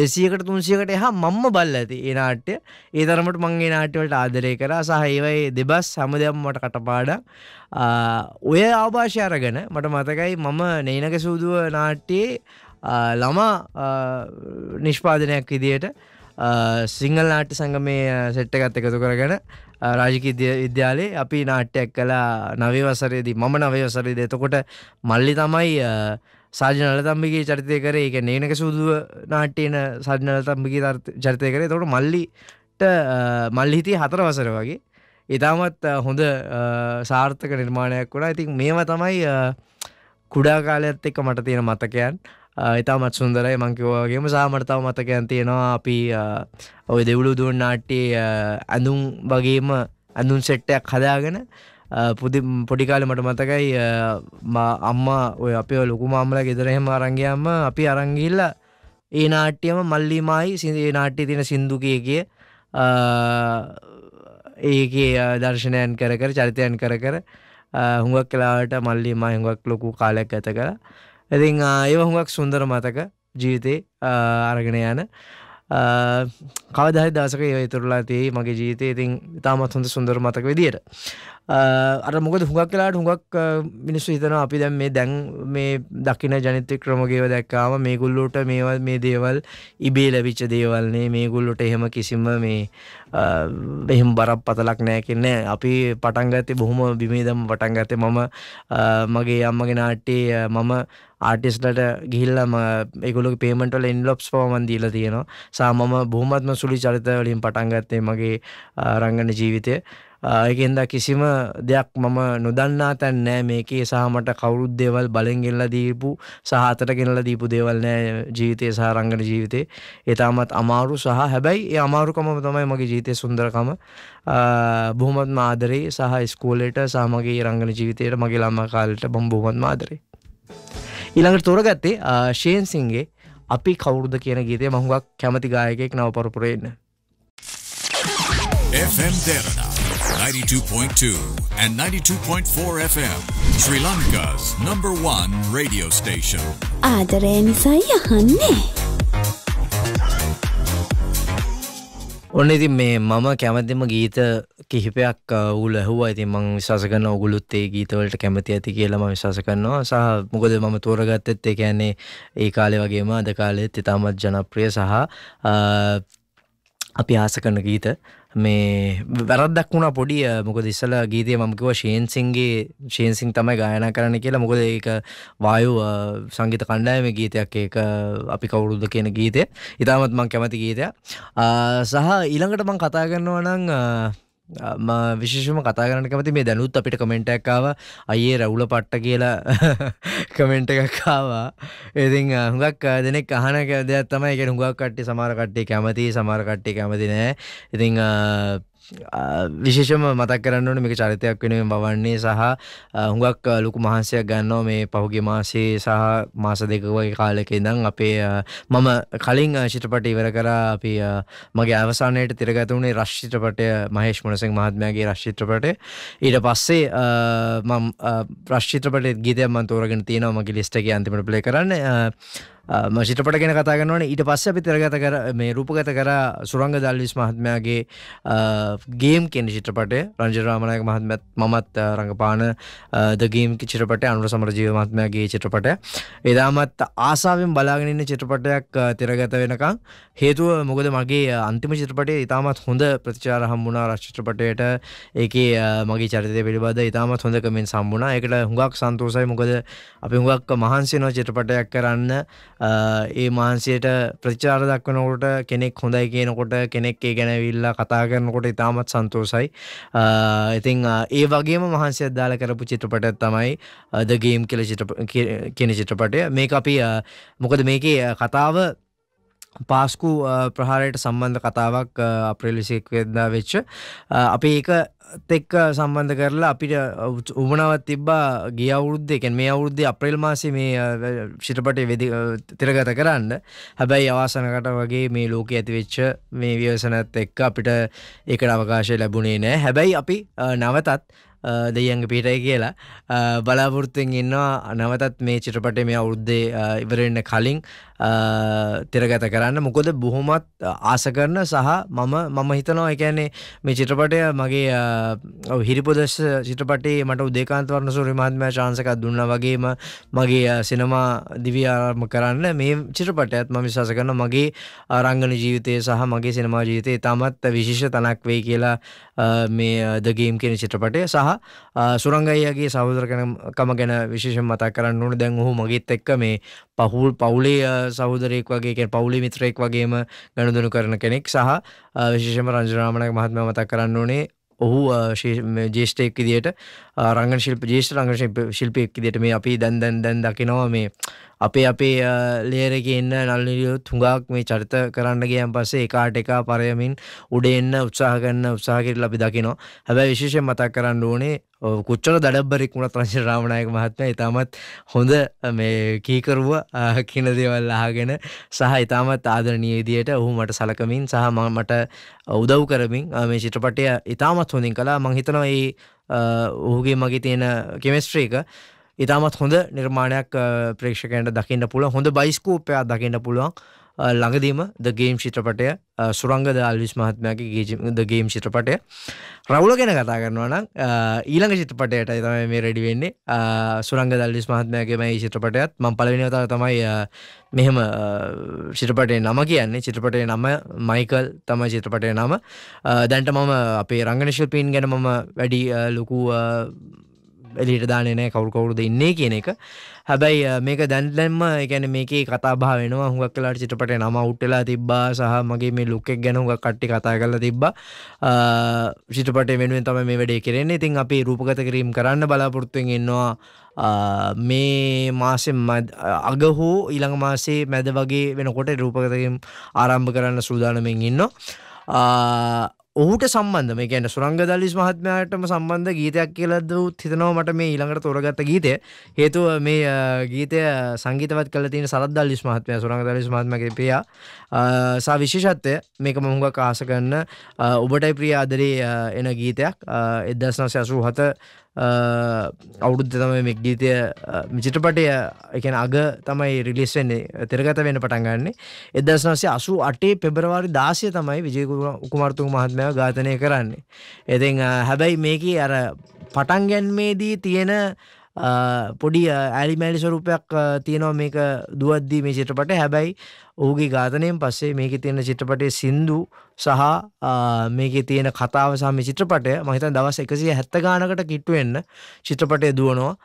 දෙසියකට තුන්සියකට එහා මම්ම බල්ල ඇති ඒ නාට්‍ය ඒ තරමට මංගේ නාට්‍යවලට ආදරය කරා සහ ඒවයි දෙබස් හැමදයම් මට කටපාඩ ඔය ආභාෂය අරගෙන මට මතකයි මම නේනක සූදුව නාට්‍යයේ ළමා නිෂ්පාදනයක් විදියට සිංහල නාට්‍ය සංගමේ සෙට්ට ගත් එකතු කරගෙන රාජික විද්‍යාලේ අපි නාට්‍යයක් කලා නවවසරේදී මම නවවසරේද එතකොට මල්ලි තමයි සාජනල තම්බිගේ චරිතය කර එක නේනක සූදුව නාට්‍යයන සජනල තම්බිගේ චරිතය කරේ තොට මල්ලිට මල්ලිහිතය හතර වසර වගේ ඉතාමත් හොඳ සාර්ථක නිර්මාණයක් වුණා ඉතින් මේම තමයි කුඩා කාලයත් එක්ක මට තියෙන මතකයන් ඉතාමත් සුන්දරයි මංකිවගේම සාමටතාව මතකයන් තියෙනවා අපි ඔය දෙවුළු දුවන් නාට්ටේ ඇඳුම් වගේම ඇඳුම් සෙට්ටයක් හදාගෙන පුදි පොඩිකාල මට මතකයි අම්මා ඔය අපේ ලොකු මාමල ගෙදරහෙම අරංගයම්ම අපි අරංගිල්ල ඒ නාට්‍යම මල්ලිමයි සිදේ නාට්‍ය තින සින්දුකය කිය ඒකේ දර්ශනයන් කර කර චරිතයන් කර කර හුඟක් කලාට මල්ලිමයි හුඟක් ලොකු කාලයක් ඇත කර ඉතින් ඒව හුඟක් සුන්දර මතක ජීවිතේ අරගෙන යන කවදහරි දවසක ඒව ඉතුරුලා තියෙයි මගේ ජීවිතේ ඉතින් ඉතාමත් හොඳ සුන්දර මතක විදියට අර මොකද හුඟක් වෙලාට හුඟක් මිනිස්සු හිතනවා අපි දැන් මේ දැන් මේ දකින ජනිත ක්‍රමගේව දැක්කාම මේගොල්ලෝට මේවල් මේ දේවල් ඉබේ ලැබිච්ච දේවල්නේ මේගොල්ලොට එහෙම කිසිම මේ එහෙම බරපතලක් නෑ කියන්නේ අපි පටන් ගත්තේ බොහොම බිමේ දම පටන් ගත්තේ මම මගේ අම්මගේ නාට්‍යයේ මම ආටිස්ලට ගිල්ලම එකගුල පේමටල ඉන්ලොප්ස් පවමන් දීල තියෙනවා සාමම බොහමත්ම සුළි චරිතවලින් පටන්ගත්තේ මගේ රංගන ජීවිතය ඒකෙන්ද කිසිම දෙයක් මම නොදන්නා තැන් නෑ මේකේ සහ මට කවුරුත් දේවල් බලෙන් ගෙනලා දීපු සහ අතට ගෙනලා දීපු දේවල් නෑ ජීවිතේ සහ රංගන ජීවිතේ. ඒ තාමත් අමාරු සහ හැබැයි ඒ අමාරුකම තමයි මගේ ජීවිතේ සුන්දරකම. බොහොමත්ම ආදරේ සහ ස්කෝලේට සහ මගේ රංගන ජීවිතේට මගේ ළමා කාලේට මම බොහොමත්ම ආදරේ. ඊළඟට තෝරගත්තේ ෂේන් සිංගේ අපි කවුරුද කියන ගීතේ මම හුඟක් කැමති ගායකයෙක් නව පරපුරේ ඉන්න. FM Derana 92.2 and 92.4 FM Sri ලංකාස් number 1 radio station ආදරය නිසයි අහන්නේ ඔන්න ඉතින් මේ මම කැමතිම ගීත කිහිපයක් ඌල ඇහුවා ඉතින් මං විශ්වාස කරනවා ඔගොල්ලොත් ඒ ගීතවලට කැමති ඇති කියලා මම විශ්වාස කරනවා සහ මොකද මම තෝරගත්තෙත් ඒ කියන්නේ ඒ කාලේ වගේම අද කාලෙත් ඉතාමත් ජනප්‍රිය සහ අපි ආස කරන ගීත මේ වැරද්දක් වුණ පොඩිය මොක දිස්සල ගීතය මමකිව ශේන්සින්ගේ ශේන්සින් තමයි ගායන කරන්න කියලා මොකද ඒ වායු සංගීත කණ්ඩායම ගීතයක් ඒක අපි කවුරුද්ද කියන ගීතය ඉතාමත් මං කැමති ගීතය සහ ඊළඟට මං කතා කරනවා නං ම විශේෂම කතා කරන කැමති මේ දැනුත් අපිට කමෙන්ටක්කාව අයේ රැවුල පට්ට කියලා කමෙන්ට එකක්කාවා ඒතින් හුඟක් දෙනෙක් අහනක දෙයක් තමයි එක හුඟක් කට්ටි සමාරකට්ටි කැමති සමාරකට්ටි කැමති නෑ ඉතිං විශේෂම මතක් කරන්න ඕන මේක චරිතයක් වෙනුවෙන් බවන්නේ සහ හුඟක් ලොකු මහන්සියක් ගන්නවා මේ පහුගිය මාසේ සහ මාස දෙක වගේ කාලෙක ඉඳන් අපේ මම කලින් චිත්‍රපට ඉවර කරා අපි මගේ අවසානයේට තිරගත වුණේ රෂ් චිත්‍රපටය මහේෂ් මොනසිංහ මහත්මයාගේ රෂ් චිත්‍රපටය ඊට පස්සේ මම රෂ් චිත්‍රපටයේ ගීතයක් මම තෝරගෙන තියෙනවා මගේ ලිස්ට් එකේ අන්තිමට ප්ලේ කරන්න චිත්‍රපට ගැන කතා කරනවන ඊට පස්ස අපි තෙරගත කර මේ රූපගත කර සුරංග දල්විස් මහත්මයාගේ ගේම් කෙන චිත්‍රපටය රංජරාමණයක මහත්මත් මමත් රඟපාන දගේම් චිත්‍රපට අනුර සමරජීව මහත්මයාගේ චිත්‍රපටය එදාමත් ආසාාවෙන් බලාගෙනන්න චිත්‍රපටයක් තෙරගත වෙනකං හේතුව මොකද මගේ අන්තිම චිත්‍රපටය ඉතාමත් හොඳ ප්‍රතිචාර හම්බුණා රශ්චිත්‍රපටයට ඒක මගේ චරිතය පිළිබඳ ඉතාමත් හොඳකමින් සම්බුණා එකට හුඟක් සන්තෝසයි මොකද අපි හුඟක් මහන්සේනෝ චිත්‍රපටයක් කරන්න ඒ මාන්සියට ප්‍රචාර දක්වනකොට කෙනෙක් හොඳයි කියනකොට කෙනෙක් ඒ ගැනවිල්ලා කතා කරනකොට ඉතාමත් සන්තෝසයි ඉතිං ඒ වගේම මහන්සිය දාල කරපු චිත්‍රපට තමයි දගේම් කෙල කියන චිත්‍රපටය මේ අපි මොකද මේකේ කතාව පාස්කු ප්‍රහාරයට සම්බන්ධ කතාවක් අප්‍රලිසික් වෙදදා වෙච්ච අපි ඒක තෙක් සම්බන්ධ කරලා අපිට උමනාවත් තිබ්බා ගිය අවුරුද්ද එකෙන් මේ අවුරුද්ද අප්‍රේල් මාසේ මේ චිත්‍රපටය වෙදි තිරගත කරන්න හැබැයි අවාසනකට වගේ මේ ලෝක ඇතිවෙච්ච මේ ව්‍යවසනත් එක්ක අපිට ඒකට අවකාශය ලැබුණේ නෑ හැබැයි අපි නවතත් දෙයන්ග පිටයි කියලා බලාපොරත්තුෙන් ඉන්නවා නැවතත් මේ චිත්‍රපට මේ අවුද්දේ ඉවරෙන්න කලින් තෙරගත කරන්න මොකොද බොහොමත් ආස කරන සහ මම මම හිතනවා එකන්නේ මේ චිත්‍රපටය මගේ හිරිපොදස් චිත්‍රපටේ මට උදේකාන්තවරණ සුරි මහත්මය චාන්සකක් දුන්න වගේම මගේ සිනමා දිවිආරම කරන්න මේ චිත්‍රපටයත් මම විශස කරන මගේ ආරංගන ජීවිතය සහ මගේ සිනමා ජීවිතය තමත් විශේෂ තනක් වෙයි කියලා මේ දගේම් කියෙන චිත්‍රපටය සහ සහ සුරංගයියගේ සහෝදර කෙනකම ගැන විශේෂයෙන් මතක් කරන්න ඕනේ දැන් ඔහු මගෙත් එක්ක මේ පහුල් පවුලේ සහෝදරයෙක් වගේ කියන්නේ පවුලේ මිත්‍රයෙක් වගේම ගනුදෙනු කරන කෙනෙක් සහ විශේෂයෙන්ම රංජනාමණක මහත්මයා මතක් කරන්න ඕනේ ඔහු ජේෂ්ඨයෙක් විදියට රංගන ශිල්ප ජේෂ්ඨ රංගන ශිල්පියෙක් විදියට මේ අපි දැන් දැන් දැන් දකිනවා මේ අපේ අපේ ලේරක ඉන්න නල්ලියෝ තුඟක් මේ චරිත කරන්න ගියන් පස්සේ එකාට එකා පරයමින් උඩ එන්න උත්සාහ කරන උත්සාහ කරලා අපි දකිනවා. හැබැයි විශේෂයෙන් මතක් කරන්න ඕනේ කුච්චර දඩබ්බරෙක් වුණත් රංජිත රාමනායක මහත්මයා ඊටමත් හොඳ මේ කීකරුව කියන දේවල් අහගෙන සහ ඊටමත් ආදරණීය විදියට ඔහු මට සලකමින් සහ මට උදව් කරමින් මේ චිත්‍රපටය ඊටමත් හොඳින් කළා මම හිතනවා මේ ඔහුගේ මගේ තියෙන කෙමිස්ට්‍රි එක ඉතාමත් හොඳ නිර්මාණයක් ප්‍රේක්ෂකයන්ට දකින්න පුළුව හොඳ බයිස්කෝපයක් දකින්න පුළුවන් ළඟදීම දගේම් චිත්‍රපටය සුරංග දල්විස් මහත්මයාගේ දගේම් චිත්‍රපටය රවුල ගැන කතා කරනවා නම් ඊළඟ චිත්‍රපටයට තමයි මේ රෙඩි වෙන්නේ සුරංග දල්විස් මහත්මයාගේ මේ චිත්‍රපටයත් මම පළවෙනිවතාව තමයි මෙහෙම චිත්‍රපටය නම කියන්නේ චිත්‍රපටය නම මයිකල් තමයි චිත්‍රපටය නම දැන්ට මම අපේ රංගනශිල්පීන් ගැන මම වැඩි ලොකු එලිට දානේ නෑ කවුරු කවුරුද ඉන්නේ කියන එක. හැබැයි මේක දැන්ලම ඒ කියන්නේ මේකේ කතා බහ වෙනවා. හුඟක් වෙලාට චිත්‍රපටේ නම අවුට් වෙලා තිබ්බා සහ මගේ මේ ලුක් එක ගැන හුඟක් කට්ටි කතා කරලා තිබ්බා. චිත්‍රපටේ වෙනුවෙන් තමයි මේ වැඩේ කරන්නේ. ඉතින් අපි රූපගත කිරීම කරන්න බලාපොරොත්තු ඉන්නවා. මේ මාසෙ අග හෝ ඊළඟ මාසේ මැද වගේ වෙනකොට රූපගතකින් ආරම්භ කරන්න සූදානමින් ඉන්නවා. ඔහුට සම්බන්ධ මේ ගැන සුරංග දල්ලිස් මහත්මයාටම සම්බන්ධ ගීතයක් කියලද හිතනව මට මේ ඊළඟට තොරගත්ත ගීතය හේතුව මේ ගීතය සංගීතවත් කල තින සරත් දල්ලිස් මහත්මය සුරංග දල්ලිස් මහත්මගේ පියා සා විශේෂත්වය මේක මොහුඟ කාස කරන්න ඔබටයි ප්‍රිය ආදරේ එන ගීතයක් එදස්නසයසූ හත අවුරුද්ධ තමයි මේ ගීතය මිචිටපටය එකන අග තමයි රිලිස්වෙන්නේ තෙරගත වෙන පටන්ගන්න එදස්නවසේ අසු අටේ පෙබරවාරි දාසය තමයි විජයකුර උකුමර්තුක මහත්මය ඝාතනය කරන්නේ. එතින් හැබැයි මේක අර පටන්ගැන්මේදී තියෙන පොඩි ඇලිමෑලි ස්වරූපයක් තියෙනවා මේක දුවද්දී මේ චිත්‍රපටය හැබැයි ඔහුගේ ඝාතනයෙන් පස්සේ මේකේ තියෙන චිත්‍රපටයේ සින්දු සහ මේකේ තියෙන කතාව සහ මේ චිත්‍රපටය මම හිතන්නේ දවස් 170 ගානකට කිට්ටු වෙන්න චිත්‍රපටය දුවනවා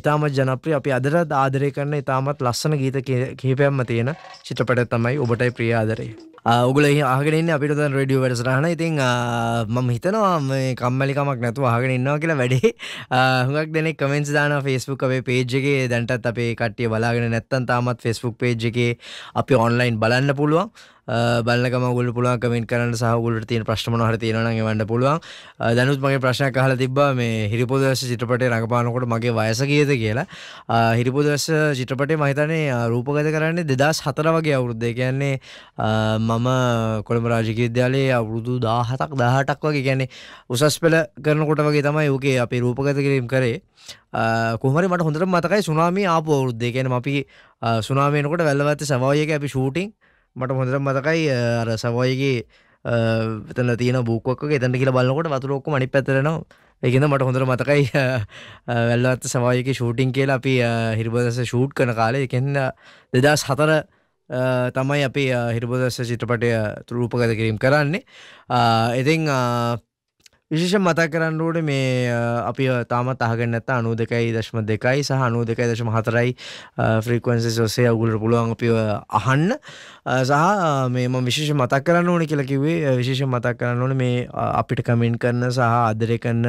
ඉතාමත් ජනප්‍රිය අපි අදටත් ආදරය කරන ඉතාමත් ලස්සන ගීත කිහිපයක්ම තියෙන චිත්‍රපටය තමයි ඔබටයි ප්‍රිය ආදරේ උගල ආගෙන අපිට රඩිය වැඩසටහන ඉතින් මම හිතනවා මේ කම්මලිකමක් නැතු ආගෙන ඉන්නවා කියලා වැඩේ හුඟක් දෙනෙක් කමෙන්ස් දාන ෆස්බුක් අපේ පේජ්ගේ දැන්ටත් අපේ කට්ටිය බලාගෙන නැත්තන් තාමත් ෆෙස්බුක් පේජ් එකේ අපි ඔන්ලයින් බලන්න පුළුවන් බලකමගුල පුළුව කමෙන්ට කරන්න සහගුලට තියෙන ප්‍රශ්මන හර තියෙනගේ වන්න පුළුවන් දැනුත් මගේ ප්‍රශ්න කහල තිබ මේ හිරිපොදවස චිත්‍රපටය රඟපානකොට මගේ වයස කියද කියලා හිරිපොදවස චිත්‍රපටේ මහිතනේ රූපගත කරන්නේ දෙදස් හතර වගේ අවුරුද්දේ කියන්නේ මම කොළඹ රාජික විද්‍යාලයේ අවුරුදු දාහතක් දාහටක් වගේ කියන්නේ උසස් පෙළ කරනකොට වගේ තමයි ඕකේ අපි රූපගත කිරීම් කරේ කොහමරි මට හොඳට මතකයි සුනාමී ආපෝ අවුරුද්දේ කියන අපි සුනාමයනකොට වැල්ලවත්ත සවායක අපි ෂූටිං මට හොඳට මතකයි අර සවෝයගේ තන තින බූක්ක එතැට කියල බලකොට වතුරෝක්ක මනි පැතරනවා එකන්න මට හොඳර මතකයි වැල්ලත් සමයක ෂූටිං කියලා අපි හිරිබදස ෂූට් කන කාලය එකන්න දෙදස් හතර තමයි අපි හිරිබදස්ස චිත්‍රපටය තුරූපගත කිරීම් කරන්නේ එතින් විශේෂ මතක් කරන්න ඕනේ මේ අපි තාමත් අහගෙන නැත්නම් 92.2 සහ 92.4යි ෆ්‍රීකවෙන්සිස් ඔස්සේ ඔයගොල්ලෝ පුළුවන් අපිව අහන්න සහ මේ මම විශේෂ මතක් කරන්න ඕනේ කියලා කිව්වේ විශේෂ මතක් කරන්න ඕනේ මේ අපිට කමෙන්ට් කරන සහ ආදරය කරන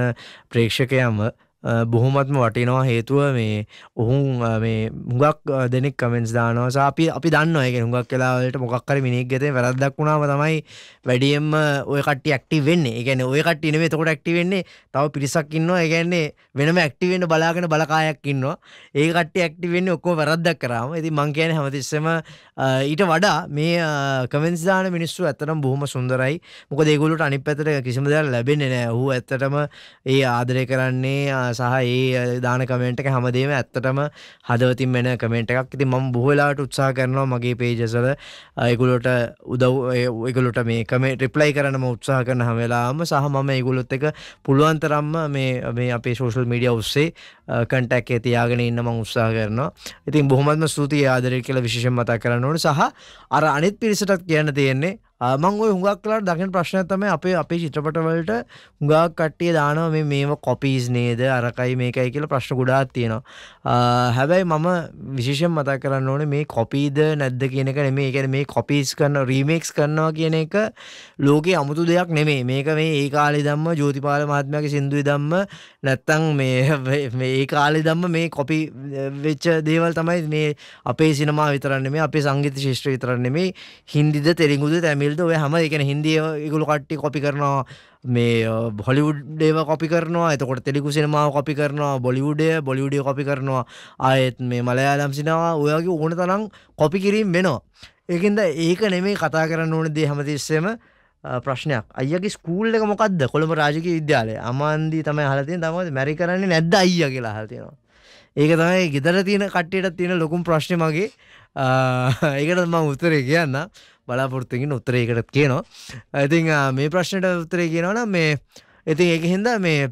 ප්‍රේක්ෂකයන්ව බොහොමත්ම වටිනවා හේතුව මේ ඔහුන් මේ මුගක් දෙනෙක් කමෙන්ස් දානවා සාපි අපි දන්න ඒක හුඟක් කලාවලට මොක්කර මිනික් ගෙතේ වැරද්දක් වුණාම තමයි වැඩියෙන්ම ඔය කට්ටි ඇක්ටිව් වෙන්නේ. ඒ කියන්නේ ඔය කට්ටිය නෙමෙයි එතකොට ඇක්ටිව් වෙන්නේ තව පිරිසක් ඉන්නවා. ඒ කියන්නේ වෙනම ඇක්ටිව් වෙන්න බලාගෙන බලකායක් ඉන්නවා. ඒ කට්ටිය ඇක්ටිව් වෙන්නේ ඔක්කොම වැරද්දක් කරාම. ඉතින් මං කියන්නේ හැමතිස්සෙම ඊට වඩා මේ කමෙන්ස් දාන මිනිස්සු ඇත්තටම බොහොම සුන්දරයි. මොකද ඒගොල්ලෝට අනිත් පැත්තට කිසිම දෙයක් ලැබෙන්නේ නැහැ. ඔහු ඇත්තටම ඒ ආදරය කරන්නේ සහ ඒ දාන කමෙන්ට් එක හැමදේම ඇත්තටම හදවතින් වෙන කමෙන්ට් එකක්. ඉතින් මම බොහෝ වෙලාවට උත්සාහ කරනවා මගේ pages වල ඒගොල්ලෝට උදව් ඒගොල්ලෝට මේ කමෙන්ට් reply කරන්න මම උත්සාහ කරන හැම වෙලාවම සහ මම ඒගොල්ලොත් එක්ක පුළුවන් තරම්ම මේ මේ අපේ social media ඔස්සේ contact එක තියාගෙන ඉන්න මම උත්සාහ කරනවා. ඉතින් බොහොමත්ම ස්තුතියි ආදරය කියලා විශේෂයෙන් මතක් කරන්න ඕනේ සහ අර අනිත් පිරිසටත් කියන්න තියෙන්නේ මං ඔය හුඟක්ලාට දකින ප්‍රශ්නය තමයි අපේ අපේ චිත්‍රපටවලට හුඟක් කට්ටිය දානවා මේ මේම කොපීස් නේද අරකයි මේකයි කියලා ප්‍රශ්න ගොඩාක් තියෙනවා හැබැයි මම විශේෂයෙන් මතක් කරන්න ඕනේ මේ කොපීද නැද්ද කියන එක නෙමෙයි ඒ කියන්නේ මේ කොපීස් කරන රීමේක්ස් කරනවා කියන එක ලෝකේ අමුතු දෙයක් නෙමෙයි මේක මේ ඒ කාලේ ධම්ම ජෝතිපාල මහත්මයාගේ සින්දුවේ ධම්ම නැත්තම් මේ ඒ කාලේ ධම්ම මේ කොපි වෙච්ච දේවල් තමයි මේ අපේ සිනමා විතරන්නේ මේ අපේ සංගීත ශිෂ්ත්‍ර විතරන්නේ මේ හින්දිද තෙරිඟුද තැමිල් ටෙක්නොලොජිල්ද ඔය හම එකන හින්දිය එකගුල කට්ටි කොපි කරනවා මේ බොලිවුඩ් ඒව කොපි කරනවා එතකොට තෙලිකු සිනමාව කොපි කරනවා බොලිවුඩේ බොලිවුඩිය කොපි කරනවා ආයෙත් මේ මලයාලම් සිනවා ඔයාගේ ඕන තනම් කොපි කිරීම් වෙනවා ඒකින්ද ඒක නෙමේ කතා කරන්න ඕන දේ හැමතිස්සෙම ප්‍රශ්නයක් අයගේ ස්කූල් එක මොකක්ද කොළඹ රාජක විද්‍යාලය අමන්දී තමයි හලතිය තම මැරි කරන්නේ නැද්ද අයිය කියලා හල්තියෙනවා ඒක තමයි ගෙදර තියෙන කට්ටියට තියෙන ලොකුම් ප්‍රශ්නමගේ ඒකට ම උත්තරේ කියන්න බලාපොරත්තුකින් උත්තරේකට කියනවා ඉතිං මේ ප්‍රශ්නයට උත්තරේ කියනවන මේ ඉතින් ඒක හින්ද මේ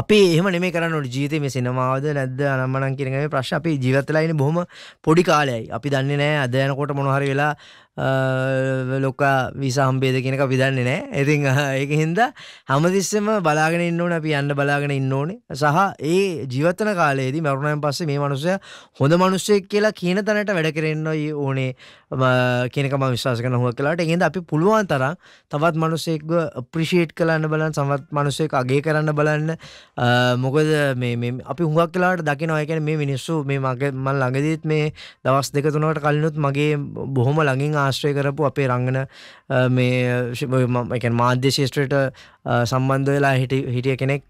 අපේ එහම මේ කරන්නට ජීත මේ සිනමාවද නැද අනම්මනන් කිරගේ ප්‍රශ් අපේ ජීවත්තලයින බොහොම පොඩි කාලයයි අපි දන්නේ නෑ අදයනකොට මොනහරි වෙලා ලොකා විසාම්බේද කියෙනක පිදන්නේ නෑ ඇතින් ඒක හින්දා හමතිස්සම බලාගෙන ඉන්නවන අපි යන්න බලාගෙන ඉන්න ඕනේ සහ ඒ ජීවතන කාලයේදී මරුණයන් පස්සේ මේ මනුසය හොඳ මනුස්සයෙක් කියලා කියන තැනට වැඩ කරෙන්න්න ඕනේ කෙනකම විශවාස කන හුව කලාට එහිද අපි පුළුවන් තරම් තවත් මනුසෙක්ව ප්‍රිෂේට් කලන්න බලන් සමත් මනුසෙක් අගේ කරන්න බලන්න මොකද අපි හුවක් කලාට දකින අයකැන මේ මිනිස්සු මේ මගේ මල් ළඟදීත් මේ දවස් දෙක තුනට කලිනුත් මගේ බොහොම ළඟින් ආශ්‍රය කරපු අපේ රංගන මේ මාධ්‍ය ශේෂත්‍රයට සම්බන්ධ වෙලා හිටිය කෙනෙක්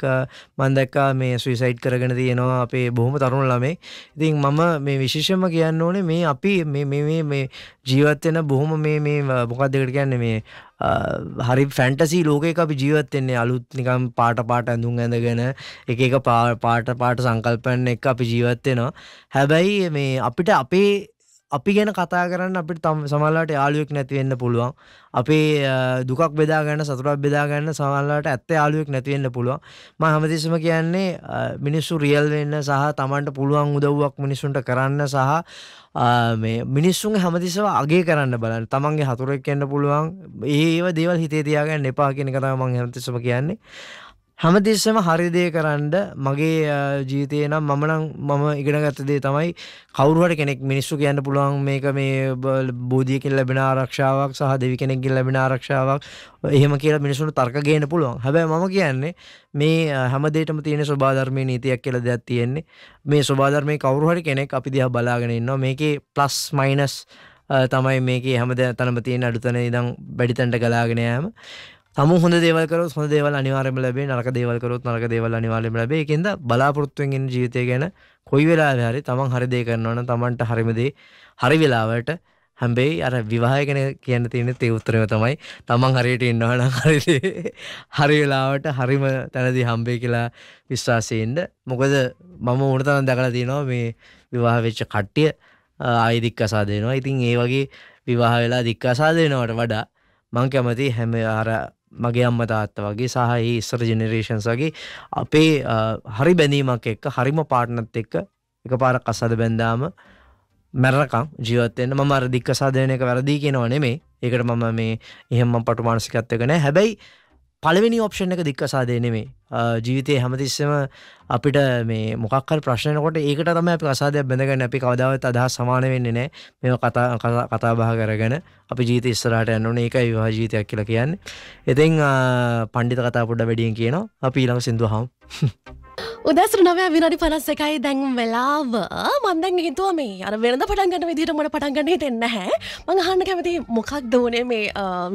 මන්දක්කා මේ ස්විසයිට් කරගෙන තියෙනවා අපේ බොහොම තරුණ ළමේ ඉතින් මම මේ විශේෂම කියන්න ඕනේ මේ අපි මේ ජීවත්වෙන බොහොම මේ මේ මොකක් දෙකට කියන්නේ මේ හරි ෆැන්ටසි ලෝකයක අපි ජීවත්වෙන්නේ අලුත් නිකම් පාට පාට ඇඳුම් ඇඳගෙන එක එක පාට පාට සංකල්පන්න එක අපි ජීවත්වෙනවා හැබැයි මේ අපිට අපේ අපි ගැන කතා කරන්න අපිට තම සමල්ලාට යාලුවෙක් නැතිවෙන්න පුළුවන් අපේ දුකක් බෙදාගන්න සතුරක් බෙදාගන්න සමල්ලාට ඇත්ත යාලුවෙක් නැතිවෙන්න පුළුවන් ම හමතිසම කියන්නේ මිනිස්සු රියල් වෙන්න සහ තමන්ට පුළුවන් උදව්වක් මිනිසුන්ට කරන්න සහ මේ මිනිස්සුන් හැමතිසව අගේ කරන්න බලන්න තමන්ගේ හතුරෙක් එන්න පුළුවන් ඒව දේවල් හිතේ තියාගන්න එපා කියෙන කතාව මං හැමතිසම කියන්නේ හැමතිස්සම හරිදය කරන්න මගේ ජීතය නම් මමනම් මම ඉගෙන ගත්තදේ තමයි කවරුවට කෙනෙක් මිනිස්සු කියන්න පුළුවන් මේක මේ බෝධියකින් ලැබෙන ආරක්ෂාවක් සහ දෙවි කෙනෙක්ගින් ලැබෙන ආරක්ෂාවක් එහෙම කියලා මිනිසුන්ට තර්ක ගේන්න පුළුවන් හැබැයි මම කියන්නේ මේ හැමදේටම තියෙන ස්වභාධර්මය නීතියක් කියලා දෙයක් තියෙන්නේ මේ ස්වභාධර්මය කවරුහට කෙනෙක් අපි දිහ බලාගෙන ඉන්නවා මේකේ ප්ලස් මයිනස් තමයි මේක හැමද තනම තියෙන අඩුතන ඉදම් බැඩිතන්ට ගලාගෙනයම තම හොඳ දේවල්කර හොඳ දේවල් අනිවාරම ලැබේ නරක දේවල්කරොත් නරක දේවල් අනිවාරම ලැබේ එකෙන්ද බලාපොරොත්තුවෙන් එන ජීවිතය ගැන කොයි වෙලාවෙ හරි තමන් හරි දේ කරනවනම් තමන්ට හරිම දේ හරි වෙලාවට හැබැයි අර විවාහය ගැන කියන්න තියෙන තේ උත්තරම තමයි තමන් හරියට ඉන්නවනම් හරි හරි වෙලාවට හරිම තැනදී හම්බේ කියලා විශ්වාසයෙන්ද මොකද මම ඕන තරම් දැකලා තියෙනවා මේ විවාහ වෙච්ච කට්ටිය ආයි දික්කසා දෙනවා. ඉතින් ඒ වගේ විවාහ වෙලා දික්කසා දෙනවට වඩා මං කැමති හැම අර මගේ අම්ම තාත්ත වගේ සහ ඒ ඉස්සර ජෙනරේෂන්ස් වගේ අපේ හරි බැඳීමක් එක්ක හරිම පාට්නත් එක්ක එකපාර කසද බැඳාම මැරකම් ජීවත්වෙන්න මම අර දික්ක සාධනයක වැරදි කියනව නෙමේ ඒකට මම මේ එහෙම පටු මානසිකත්වක නෑ හැබැයි පළවෙනි ඔප්ෂණ එක දික්කසා දෙනෙමේ ජීවිතය හැමතිස්සම අපිට මේ මොකක්කල් ප්‍රශ්නකොට ඒකට තම අපි අසාධයක් බැඳගන්න අපි කවදාවත් අදහ සමාන වෙන්නේ නෑ මෙ කතාබහ කරගෙන අපි ජීත ස්රට යන්නන ඒක විවාහ ජීතයක් කියලා කියන්න එතින් පණ්ඩිත කතා පොඩ්ඩ වැඩියෙන් කියනවා අපි ඊළඟ සිින්දු හම්. උදැසර නවය විනඩි පනස් එකයි දැන් වෙලාව මන්දැන් හිතුව මේ අර වෙනද පටන්ගන්න විදිට මට පටන්ගන්නේ දෙන්න හැ මං හන්න කැමති මොකක් දෝනේ මේ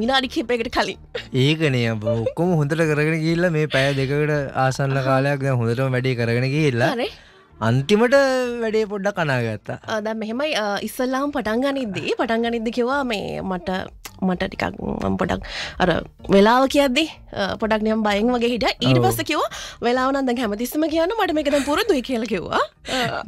විනාඩි කිපයකට කලින් ඒකනය ඔක්කොම හොඳට කරගෙන කියල්ල මේ පැය දෙකට ආසන්න කාලයක් හොඳටම වැඩි කරගෙන කියල්ලා අන්තිමට වැඩේ පොඩ්ඩක් කනාගත්තා ද මෙහෙමයි ඉස්සල්ලාම් පටන්ගනිද්දී පටන්ගනිද්දි කිවා මේ මට මට ටිකක් පොඩක් අර වෙලාව කියද්දි පොඩක් නියම් බයින් වගේ හිට ඊට පස්ස කිව වෙලාවනන්ද හැමතිස්සම කියන්න මට මේකන පුරදුයි කියල කිව්වා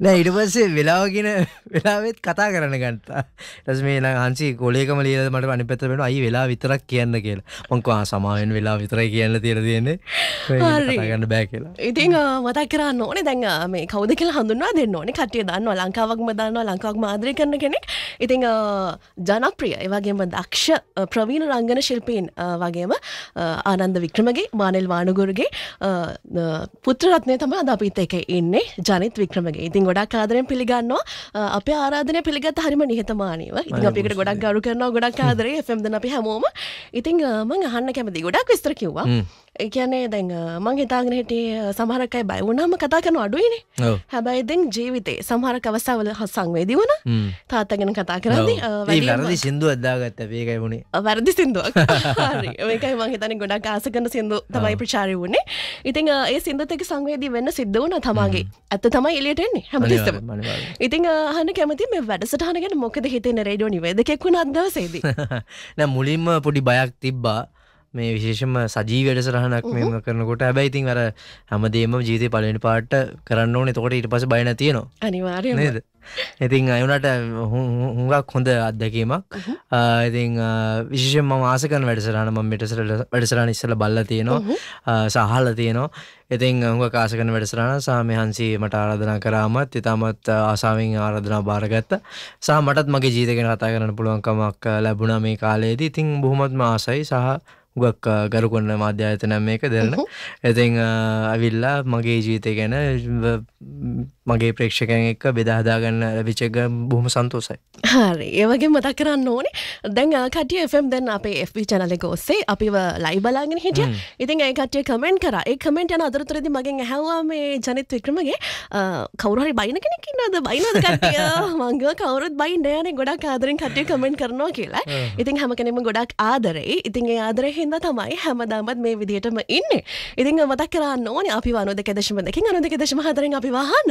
නෑ ඉට පස්සේ වෙලාවගෙන වෙලාවෙත් කතා කරන ගන්තා ටස් මේ හන්සි කොලේකම ලියල මට අනි පැත වෙන අයි වෙලා විතරක් කියන්න කියලා මොංකවා සමාවෙන් වෙලා විතරයි කියන්න තියෙන තියන්නේ ගන්න බෑ කියලා ඉතින් මතක් කරන්න ඕනේ දැන් මේ කවුද කියල හඳුන්වා දෙන්න ඕන කටිය දන්න ලංකාවක්ම දන්නවා ලංකාවක් මාදරය කරන කෙනෙක් ඉතිං ජනප්‍රිය ඒවගේම දක්ෂ ප්‍රවීණ රංගන ශිල්පීන් වගේම ආනන්ද වික්‍රමගේ මානෙල් වානුගුරුගේ පුත්‍රරත්නය තම අද අපිත එක ඉන්නේ ජනිත වික්‍රමගේ ඉතින් ගොඩක් ආදරයෙන් පිළිගන්නවා අප ආරාධනය පිළිගත් හරිම නිහතමානීව ඉතින් අපිකට ගොඩක් ගරු කරනවා ගොඩක් ආදරේ ෆම්ද අපි හැමෝම ඉතිං මං අහන්න කැමති ගොඩක් විස්තර කිව්වා එකනේ දැන් මං හිතාගෙන හිටිය සමහරකයි බය වුණාම කතා කරන අඩුවනේ හැබැයි දෙන් ජීවිතේ සමහර කවසාවල සංවේදී වුණ තාත්තගෙන කතා කරන්නේ වැරදි සිින්දුව අදදාගත්ත වේකයි වුණේ වැරදි සිින්දුවක් ඒකයි මං හිතන ගොඩක් ආස කරන සිින්දු තමයි ප්‍රචාරය වුණේ ඉතින් ඒ සිින්දතක සංවේදී වෙන්න සිද්ධ වුණ තමාගේ ඇත්ත තමයි එලියටෙන්නේ හැමතිස්තම ඉතින් අහන කැමති මේ වැඩසටහනගෙන මොකද හිතෙන රේඩෝ නිවේදකෙක් වුණ අදවසේදී මුලින්ම පොඩි බයක් තිබ්බා මේ විශේෂම සජීවයට සරහනක් මෙම කරනකොට හැබැයි ඉතින් අර හැමදේම ජීවිතේ පළවෙනි පාට කරන්න ඕනේ. එතකොට ඊට පස්සේ බය නැතිනවා. අනිවාර්යයෙන්ම. නේද? ඉතින් අයුනට හුඟක් හොඳ අත්දැකීමක්. ඉතින් විශේෂයෙන්ම මම ආස කරන වැඩසටහන මම මෙතසර වැඩසටහන ඉස්සෙල්ලා බල්ලා තියෙනවා. සහහලා තියෙනවා. ඉතින් හුඟක් ආස කරන වැඩසටහන සහ මෙහන්සි මට ආරාධනා කරාමත් ඊටමත් ආසාවෙන් ආරාධනා බාරගත්තා. සහ මටත් මගේ ජීවිතය ගැන කතා කරන්න පුළුවන්කමක් ලැබුණා මේ කාලයේදී. ඉතින් බොහොමත්ම ආසයි සහ ගක් ගරුකොන්න මාධ්‍යායතන මේක දෙන්න ඇතින් ඇවිල්ලා මගේ ජීවිතය ගැන මගේ ප්‍රේක්ෂකයන් එක්ක බෙදාහදාගන්න ලැබිච්චක බොහම සන්තෝසයි හරි ඒවගේ මතක් කරන්න ඕනේ දැන් කටිය එම් දැන් අපේ එප චනලෙක ඔස්සේ අපිව ලයි බලාගෙන හිටිය ඉතින් ඒකටිය කමෙන්ට් කර ඒ කමෙන්ට් යන අතරතුරදි මගෙන් ඇහවා මේ ජනිත් වික්‍රමගේ කවුරහරි බයින කෙනෙක් ඉන්නවද බයිනද කට්ටිය මංගව කවුරුත් බයින්න යන්නේ ගොඩක් ආදරෙන් කට්ටිය කමෙන්ට් කරනවා කියලා ඉතින් හැම කෙනෙම ගොඩක් ආදරෙයි ඉතින් ඒ ආදරේ හින්ද තමයි හැමදාමත් මේ විදිහටම ඉන්න ඉතින් මතක් කරන්න ඕනේ අපි වනු දෙක දශම දෙකින් අනු දෙක දශම හතරින් අපි වහන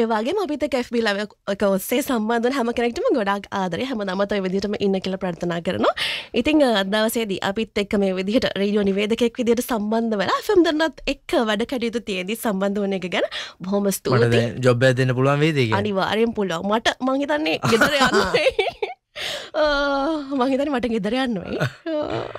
ඒවාගේ අපිත කැෆ්බි ලවක ඔස්සේ සම්බන්ධ හැම කෙනෙක්ටම ගොඩක් ආදරය හැමදාමත් ඔය විදිහටම ඉන්න කියලා ප්‍රාර්ථනා කරනවා ඉතින් දවසේදී අපිත් එක්ක මේ විදිහට රේඩියෝ නිවේදකෙක් විදිහට සම්බන්ධ වෙලා FM දන්නත් එක්ක වැඩ කටයුතු තියේදී සම්බන්ධ වුණ එක ගැන බොහොම ස්තුතියි ජොබ් එකක් දෙන්න පුළුවන් වේද කියලා අනිවාර්යෙන් පුළුවන් මට මං හිතන්නේ ගෙදර යන්න මහිතන මට ගෙදරයන්නයි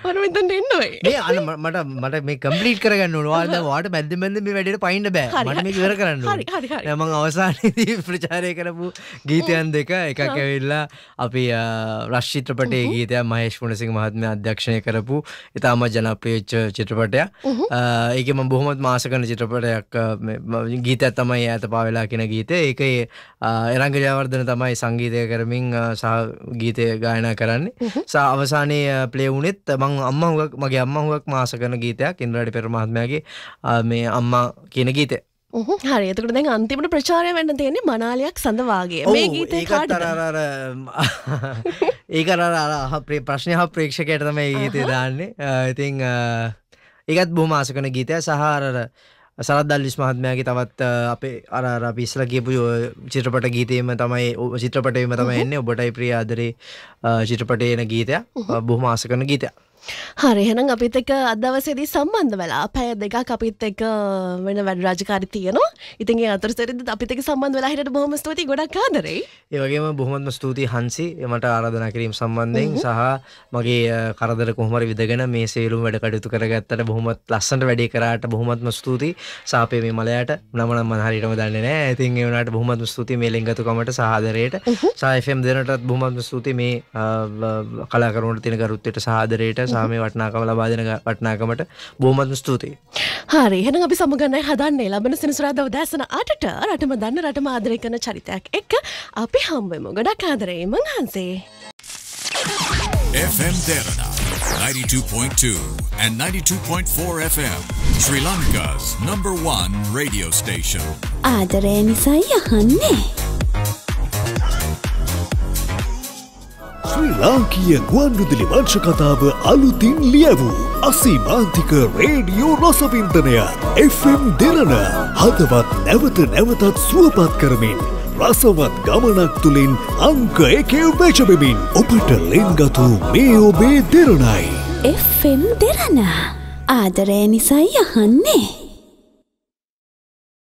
හනමතට එන්නයි ඒ අන මට මට මේ කම්පලීට් කරගන්න නවාද වාට බැද්ද බැඳ මේ වැඩට පයින්ඩ බෑ මටම කර කරන්න නම අවසානදී ප්‍රචාරය කරපු ගීතයන් දෙක එකක් ඇවෙල්ලා අපි රශ්චිත්‍රපටේ ගීතය මහේෂ් පුණසිංහ මහත්මය අධ්‍යක්ෂණය කරපු ඉතාම ජනප්‍රියච්ච චිත්‍රපටයක් ඒක ම බොහොමත් මාසකන චිත්‍රපටයක් ගීතය තමයි ඇත පාවෙලා කියෙන ගීතය ඒක එරංගජාවර්ධන තමයි සංගීතය කරමින් සහ ගීතය ගායන කරන්නේ සා අවසානයේ පලේවුනෙත් මං අම්ම හුවක් මගේ අම්ම හුවක් මාස කරන ගීතයක් ඉන්ද්‍රට පෙරමාත්මයාගේ මේ අම්මා කියන ගීතය හරි එතකට දැන් අන්තිමට ප්‍රචාරය වන්න තියෙන්නේ මනාලයක් සඳවාගේ මේ ගීත රර ඒකරර අහ ප්‍රේ ප්‍රශ්නය හා ප්‍රේක්ෂකයට තමයි ගීතය දාන්නේ ඉතිං ඒකත් බොහමාසකන ගීතය සහාරර සරත්දල්ලිස් මහත්මයාගේ තවත් අපේ අර පිස්ල කියපු චිත්‍රපට ගීතයම තමයි චිත්‍රපටයම තමයි එන්නේ ඔබටයි ප්‍රිය ආදරේ චිත්‍රපටයන ගීතයක් බොහොම ආසකන ගීතයක් හරිහෙනම් අපිත් එක අදවසේදී සම්බන්ධ වෙලා පැය දෙකක් අපිත් එක වෙන වැඩ රාජකාරි තියෙනවා. ඉතින් ඒ අතරතුරේදී අපිත් එක්ක සම්බන්ධ වෙලා හිටියට බොහොම ස්තුතියි ගොඩක් ආදරෙයි. ඒ වගේම බොහොමත්ම ස්තුතියි හන්සි මට ආරාධනා කිරීම සම්බන්ධයෙන් සහ මගේ කරදර කොහොම හරි විදගෙන මේ සේලුම වැඩ කටයුතු කරගත්තට බොහොමත් ලස්සනට වැඩේ කරාට බොහොමත්ම ස්තුතියි. සාපේ මේ මලයට නම නම් මම හරියටම දන්නේ නැහැ. ඉතින් ඒ වුණාට බොහොමත්ම ස්තුතියි මේ ලෙන්ගතුකමට සහාදරයට. සහ FM දෙනටත් බොහොමත්ම ස්තුතියි මේ කලාකරුවන්ට තියෙන ගරුත්වයට සහාදරයට සාමය වටනාකම ලබාදන වටනාකමට බෝමත්ම ස්තුතියි හරි හෙන අපි සමගන්න හදන්නේ ලබන සිනිසුරාදව දැසන අටට රටම දන්න රටම ආදරය කන චරිතයක් එක්ක අපි හම්බෙම ගොඩක් ආදරේ මංහන්සේ FM Derana 92.2 and 92.4 FM Sri Lanka's number one radio station ආදරේ නිසයි අහන්නේ ශ්‍රී ලාංකීය ගුවන්විදුලි වංශ කතාව අලුතින් ලියවූ අසීමාන්තික රේඩියෝ රසවින්දනය FM දෙරණ හදවත් නැවත නැවතත් සුවපත් කරමින් රසවත් ගමනක් තුළින් අංක එකේ වැචබෙමින් ඔබට ලෙන්ගතු මේ ඔබේ දෙරණයි. FM දෙරණ ආදරය නිසයි යහන්නේ.